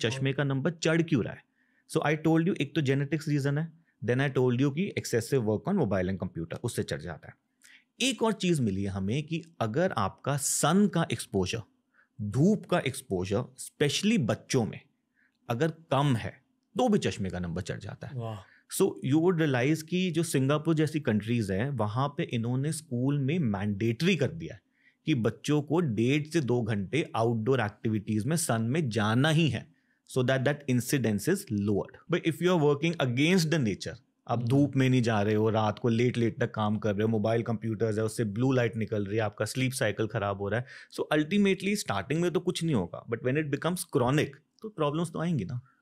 चश्मे का नंबर चढ़ क्यों रहा है सो आई टोल्ड यू एक तो जेनेटिक्स रीजन है देन आई टोल्ड यू कि excessive work on mobile and computer उससे चढ़ जाता है एक और चीज़ मिली है हमें कि अगर आपका सन का एक्सपोजर धूप का एक्सपोजर स्पेशली बच्चों में अगर कम है तो भी चश्मे का नंबर चढ़ जाता है सो यू वुड रियलाइज कि जो सिंगापुर जैसी कंट्रीज हैं वहाँ पे इन्होंने स्कूल में मैंडेटरी कर दिया है कि बच्चों को डेढ़ से दो घंटे आउटडोर एक्टिविटीज़ में सन में जाना ही है so that that incidence is lowered but if you are working against the nature आप hmm. धूप में नहीं जा रहे हो रात को लेट लेट तक काम कर रहे हो मोबाइल कंप्यूटर्स है उससे ब्लू लाइट निकल रही है आपका स्लीप साइकिल खराब हो रहा है सो अल्टीमेटली स्टार्टिंग में तो कुछ नहीं होगा but when it becomes chronic तो प्रॉब्लम्स तो आएंगी ना